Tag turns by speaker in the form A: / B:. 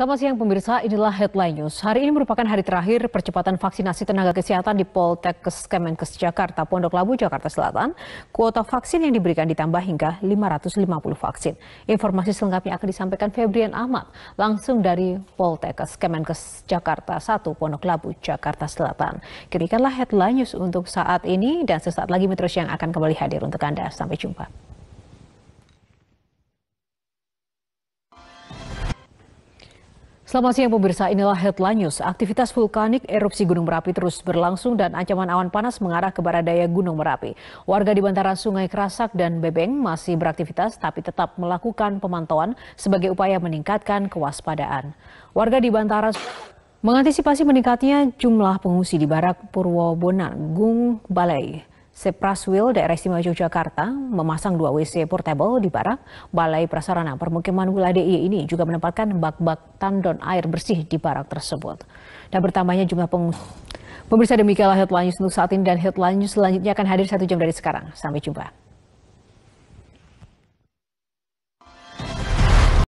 A: Selamat siang pemirsa, inilah Headline News. Hari ini merupakan hari terakhir percepatan vaksinasi tenaga kesehatan di Poltekkes Kemenkes Jakarta, Pondok Labu, Jakarta Selatan. Kuota vaksin yang diberikan ditambah hingga 550 vaksin. Informasi selengkapnya akan disampaikan Febrian Ahmad, langsung dari Poltekkes Kemenkes Jakarta 1, Pondok Labu, Jakarta Selatan. Kirikanlah Headline News untuk saat ini dan sesaat lagi Metro Siang akan kembali hadir untuk Anda. Sampai jumpa. Selamat siang pemirsa, inilah headline news. Aktivitas vulkanik erupsi Gunung Merapi terus berlangsung dan ancaman awan panas mengarah ke baradaya Gunung Merapi. Warga di bantaran Sungai Kerasak dan Bebeng masih beraktivitas tapi tetap melakukan pemantauan sebagai upaya meningkatkan kewaspadaan. Warga di bantaran mengantisipasi meningkatnya jumlah pengungsi di Barak Purwobonan, Gung Balai. Sepraswil Daerah Istimewa Yogyakarta memasang dua WC portable di barak. Balai Prasarana Permukiman Wilayah DIY ini juga menempatkan bak-bak tandon air bersih di barak tersebut. Dan bertambahnya jumlah peng Pemirsa demikianlah headline news untuk saat ini dan headline news selanjutnya akan hadir satu jam dari sekarang. Sampai jumpa.